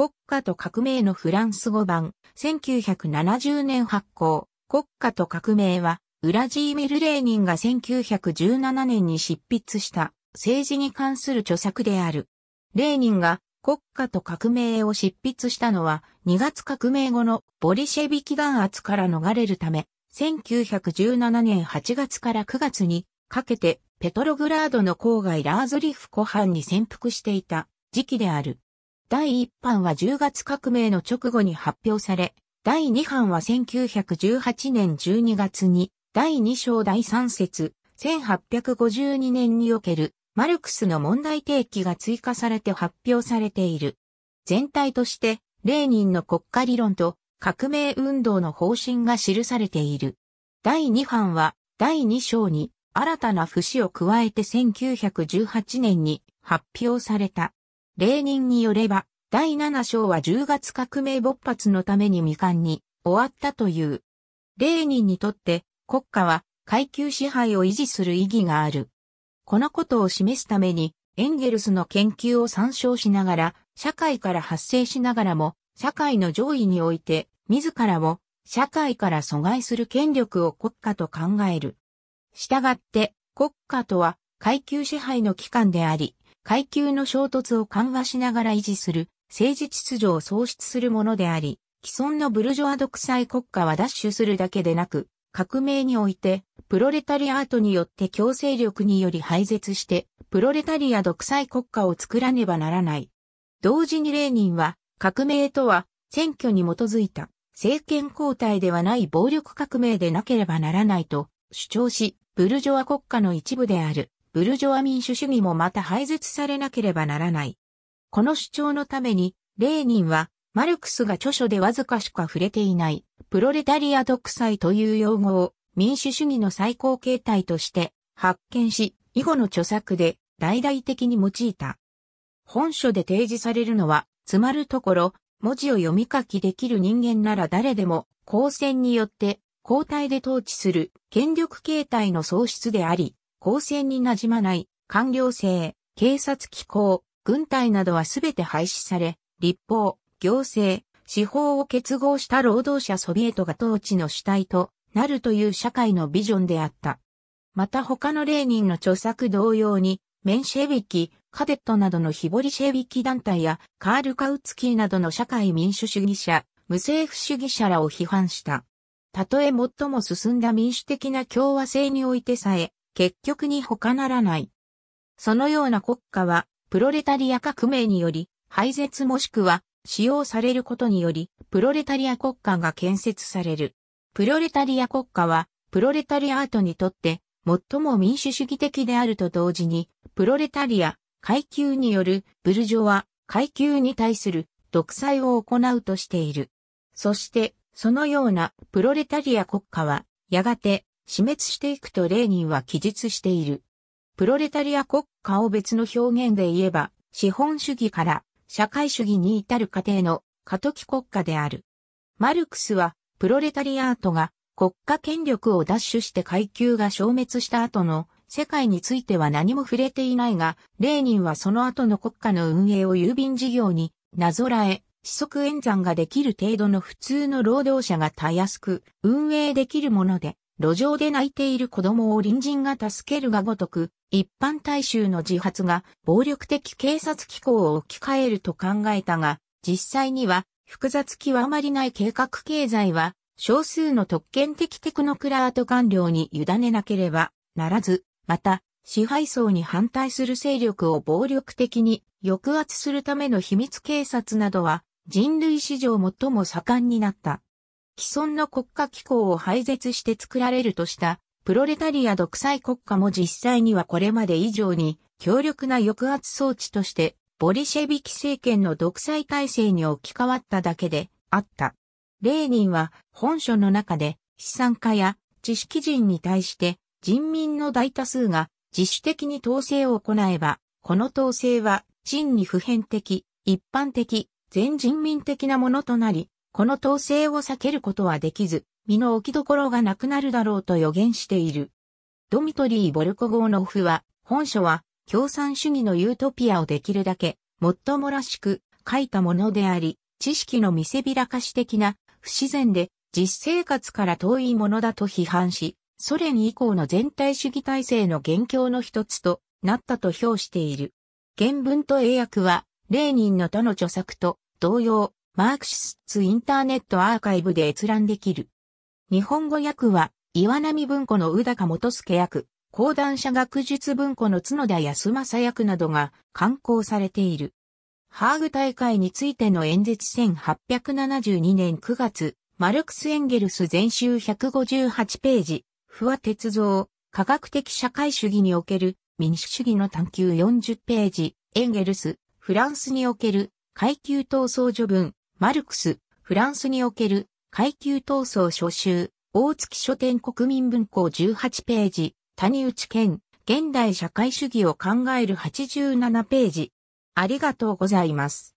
国家と革命のフランス語版、1970年発行、国家と革命は、ウラジーミル・レーニンが1917年に執筆した政治に関する著作である。レーニンが国家と革命を執筆したのは2月革命後のボリシェビキ弾圧から逃れるため、1917年8月から9月にかけてペトログラードの郊外ラーズリフ湖畔に潜伏していた時期である。第1版は10月革命の直後に発表され、第2版は1918年12月に、第2章第3節、1852年における、マルクスの問題提起が追加されて発表されている。全体として、レーニンの国家理論と革命運動の方針が記されている。第2版は、第2章に新たな節を加えて1918年に発表された。例人によれば、第7章は10月革命勃発のために未完に終わったという。レーニンにとって国家は階級支配を維持する意義がある。このことを示すために、エンゲルスの研究を参照しながら、社会から発生しながらも、社会の上位において、自らを社会から阻害する権力を国家と考える。したがって、国家とは階級支配の機関であり、階級の衝突を緩和しながら維持する政治秩序を創出するものであり、既存のブルジョア独裁国家は奪取するだけでなく、革命において、プロレタリアートによって強制力により廃絶して、プロレタリア独裁国家を作らねばならない。同時にレーニンは、革命とは、選挙に基づいた、政権交代ではない暴力革命でなければならないと主張し、ブルジョア国家の一部であるブルジョア民主主義もまた廃絶されなければならない。この主張のために、レーニンは、マルクスが著書でわずかしか触れていない、プロレタリア独裁という用語を民主主義の最高形態として発見し、以後の著作で大々的に用いた。本書で提示されるのは、つまるところ、文字を読み書きできる人間なら誰でも、公選によって、交代で統治する権力形態の喪失であり、公選になじまない、官僚制、警察機構、軍隊などはすべて廃止され、立法、行政、司法を結合した労働者ソビエトが統治の主体となるという社会のビジョンであった。また他のレーニンの著作同様に、メンシェビキ、カデットなどのヒボリシェビキ団体や、カール・カウツキーなどの社会民主主義者、無政府主義者らを批判した。たとえ最も進んだ民主的な共和制においてさえ、結局に他ならない。そのような国家は、プロレタリア革命により、廃絶もしくは、使用されることにより、プロレタリア国家が建設される。プロレタリア国家は、プロレタリアートにとって、最も民主主義的であると同時に、プロレタリア、階級による、ブルジョワ、階級に対する、独裁を行うとしている。そして、そのようなプロレタリア国家は、やがて死滅していくとレーニンは記述している。プロレタリア国家を別の表現で言えば、資本主義から社会主義に至る過程の過渡期国家である。マルクスは、プロレタリアートが国家権力を奪取して階級が消滅した後の世界については何も触れていないが、レーニンはその後の国家の運営を郵便事業になぞらえ、四則演算ができる程度の普通の労働者がたやすく運営できるもので、路上で泣いている子供を隣人が助けるがごとく、一般大衆の自発が暴力的警察機構を置き換えると考えたが、実際には複雑極まりない計画経済は少数の特権的テクノクラート官僚に委ねなければならず、また支配層に反対する勢力を暴力的に抑圧するための秘密警察などは人類史上最も盛んになった。既存の国家機構を廃絶して作られるとしたプロレタリア独裁国家も実際にはこれまで以上に強力な抑圧装置としてボリシェビキ政権の独裁体制に置き換わっただけであった。レーニンは本書の中で資産家や知識人に対して人民の大多数が自主的に統制を行えば、この統制は真に普遍的、一般的、全人民的なものとなり、この統制を避けることはできず、身の置き所がなくなるだろうと予言している。ドミトリー・ボルコゴーノフは、本書は共産主義のユートピアをできるだけ、もっともらしく書いたものであり、知識の見せびらかし的な不自然で実生活から遠いものだと批判し、ソ連以降の全体主義体制の元凶の一つとなったと評している。原文と英訳は、レーニンの他の著作と同様、マークシスツインターネットアーカイブで閲覧できる。日本語訳は、岩波文庫の宇高元助役、講談社学術文庫の角田康政役などが刊行されている。ハーグ大会についての演説1872年9月、マルクス・エンゲルス全集158ページ、不和鉄造、科学的社会主義における民主主義の探求40ページ、エンゲルス、フランスにおける階級闘争序文、マルクス、フランスにおける階級闘争書集、大月書店国民文庫18ページ、谷内健、現代社会主義を考える87ページ。ありがとうございます。